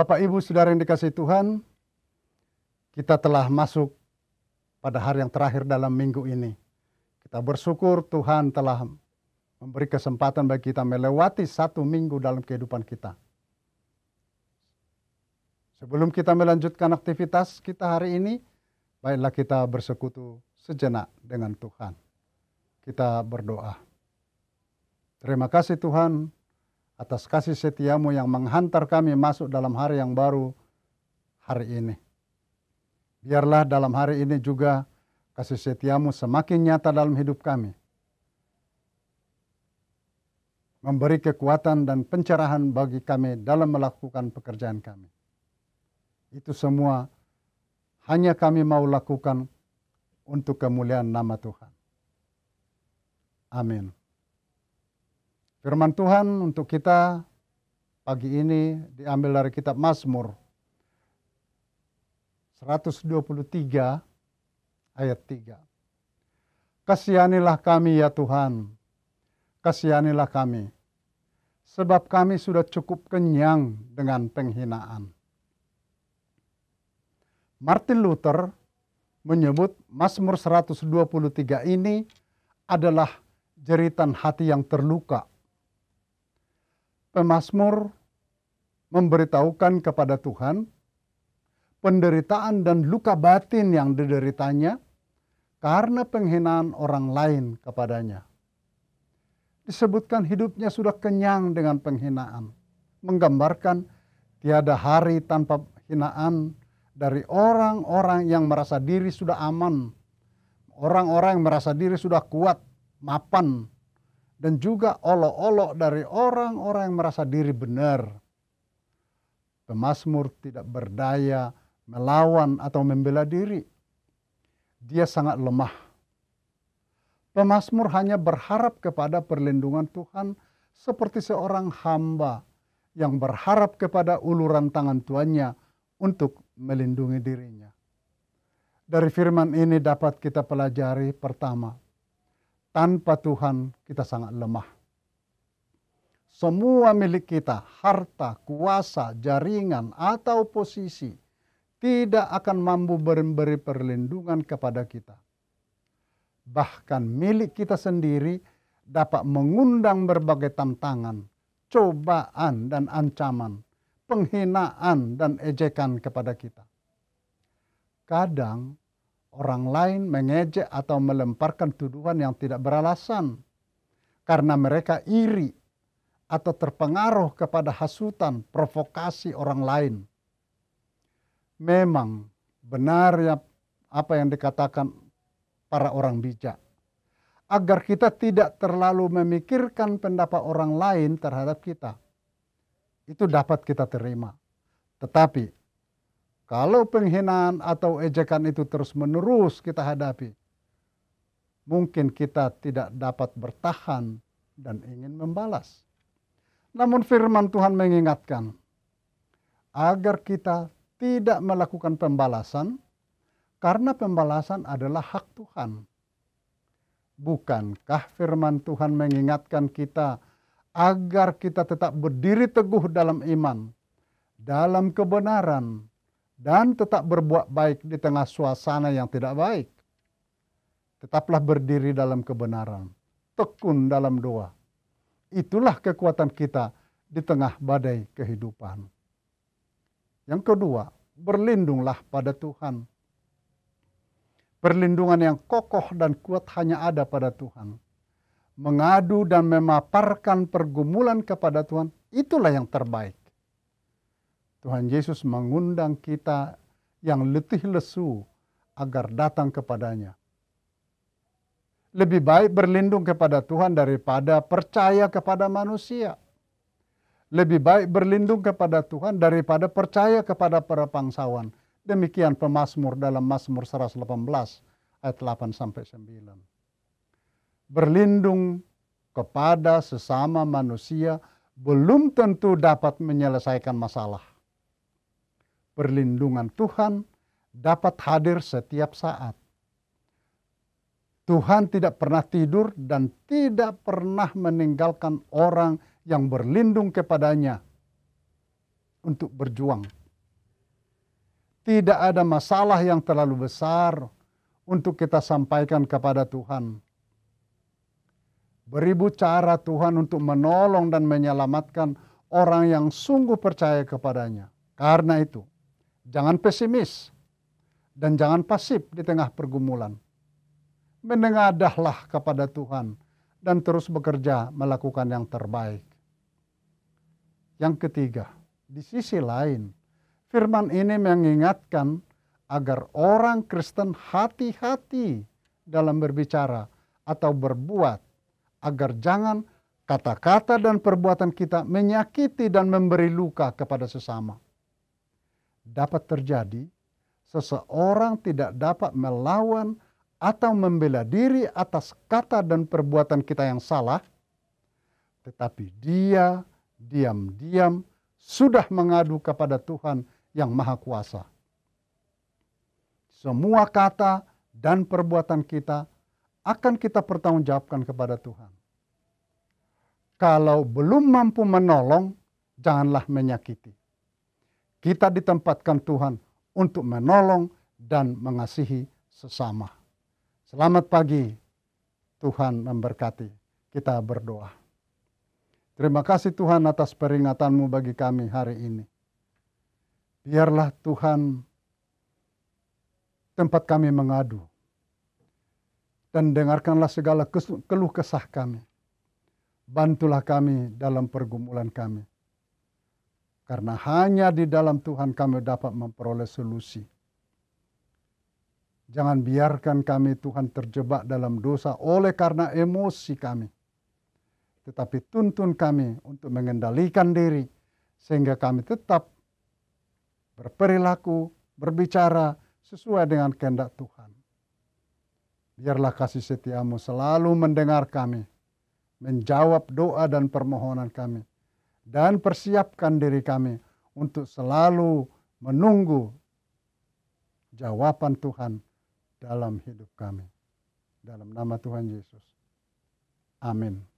Bapak, Ibu, Saudara yang dikasih Tuhan, kita telah masuk pada hari yang terakhir dalam minggu ini. Kita bersyukur Tuhan telah memberi kesempatan bagi kita melewati satu minggu dalam kehidupan kita. Sebelum kita melanjutkan aktivitas kita hari ini, baiklah kita bersekutu sejenak dengan Tuhan. Kita berdoa. Terima kasih Tuhan atas kasih setiamu yang menghantar kami masuk dalam hari yang baru hari ini. Biarlah dalam hari ini juga kasih setiamu semakin nyata dalam hidup kami. Memberi kekuatan dan pencerahan bagi kami dalam melakukan pekerjaan kami. Itu semua hanya kami mau lakukan untuk kemuliaan nama Tuhan. Amin. Firman Tuhan untuk kita pagi ini diambil dari kitab Mazmur 123 ayat 3. Kasihanilah kami ya Tuhan, kasihanilah kami, sebab kami sudah cukup kenyang dengan penghinaan. Martin Luther menyebut Mazmur 123 ini adalah jeritan hati yang terluka Pemasmur memberitahukan kepada Tuhan penderitaan dan luka batin yang dideritanya karena penghinaan orang lain kepadanya. Disebutkan hidupnya sudah kenyang dengan penghinaan, menggambarkan tiada hari tanpa hinaan dari orang-orang yang merasa diri sudah aman, orang-orang yang merasa diri sudah kuat, mapan, dan juga olok-olok dari orang-orang yang merasa diri benar. Pemasmur tidak berdaya melawan atau membela diri. Dia sangat lemah. Pemasmur hanya berharap kepada perlindungan Tuhan seperti seorang hamba yang berharap kepada uluran tangan tuannya untuk melindungi dirinya. Dari firman ini dapat kita pelajari pertama, tanpa Tuhan kita sangat lemah. Semua milik kita, harta, kuasa, jaringan, atau posisi tidak akan mampu memberi perlindungan kepada kita. Bahkan milik kita sendiri dapat mengundang berbagai tantangan, cobaan dan ancaman, penghinaan dan ejekan kepada kita. Kadang orang lain, mengejek atau melemparkan tuduhan yang tidak beralasan karena mereka iri atau terpengaruh kepada hasutan provokasi orang lain. Memang benar ya apa yang dikatakan para orang bijak. Agar kita tidak terlalu memikirkan pendapat orang lain terhadap kita. Itu dapat kita terima. Tetapi kalau penghinaan atau ejekan itu terus-menerus kita hadapi, mungkin kita tidak dapat bertahan dan ingin membalas. Namun firman Tuhan mengingatkan agar kita tidak melakukan pembalasan karena pembalasan adalah hak Tuhan. Bukankah firman Tuhan mengingatkan kita agar kita tetap berdiri teguh dalam iman, dalam kebenaran, dan tetap berbuat baik di tengah suasana yang tidak baik. Tetaplah berdiri dalam kebenaran, tekun dalam doa. Itulah kekuatan kita di tengah badai kehidupan. Yang kedua, berlindunglah pada Tuhan. Perlindungan yang kokoh dan kuat hanya ada pada Tuhan. Mengadu dan memaparkan pergumulan kepada Tuhan, itulah yang terbaik. Tuhan Yesus mengundang kita yang letih lesu agar datang kepadanya. Lebih baik berlindung kepada Tuhan daripada percaya kepada manusia. Lebih baik berlindung kepada Tuhan daripada percaya kepada para bangsawan. Demikian Pemasmur dalam Mazmur 118 ayat 8 sampai 9. Berlindung kepada sesama manusia belum tentu dapat menyelesaikan masalah perlindungan Tuhan dapat hadir setiap saat. Tuhan tidak pernah tidur dan tidak pernah meninggalkan orang yang berlindung kepadanya untuk berjuang. Tidak ada masalah yang terlalu besar untuk kita sampaikan kepada Tuhan. Beribu cara Tuhan untuk menolong dan menyelamatkan orang yang sungguh percaya kepadanya. Karena itu, Jangan pesimis dan jangan pasif di tengah pergumulan. Menengadahlah kepada Tuhan dan terus bekerja melakukan yang terbaik. Yang ketiga, di sisi lain, firman ini mengingatkan agar orang Kristen hati-hati dalam berbicara atau berbuat agar jangan kata-kata dan perbuatan kita menyakiti dan memberi luka kepada sesama dapat terjadi seseorang tidak dapat melawan atau membela diri atas kata dan perbuatan kita yang salah, tetapi dia diam-diam sudah mengadu kepada Tuhan yang Maha Kuasa. Semua kata dan perbuatan kita akan kita pertanggungjawabkan kepada Tuhan. Kalau belum mampu menolong, janganlah menyakiti. Kita ditempatkan Tuhan untuk menolong dan mengasihi sesama. Selamat pagi, Tuhan memberkati. Kita berdoa. Terima kasih Tuhan atas peringatanmu bagi kami hari ini. Biarlah Tuhan tempat kami mengadu. Dan dengarkanlah segala keluh kesah kami. Bantulah kami dalam pergumulan kami karena hanya di dalam Tuhan kami dapat memperoleh solusi. Jangan biarkan kami Tuhan terjebak dalam dosa oleh karena emosi kami. Tetapi tuntun kami untuk mengendalikan diri sehingga kami tetap berperilaku, berbicara sesuai dengan kehendak Tuhan. Biarlah kasih setiamu selalu mendengar kami, menjawab doa dan permohonan kami dan persiapkan diri kami untuk selalu menunggu jawaban Tuhan dalam hidup kami. Dalam nama Tuhan Yesus. Amin.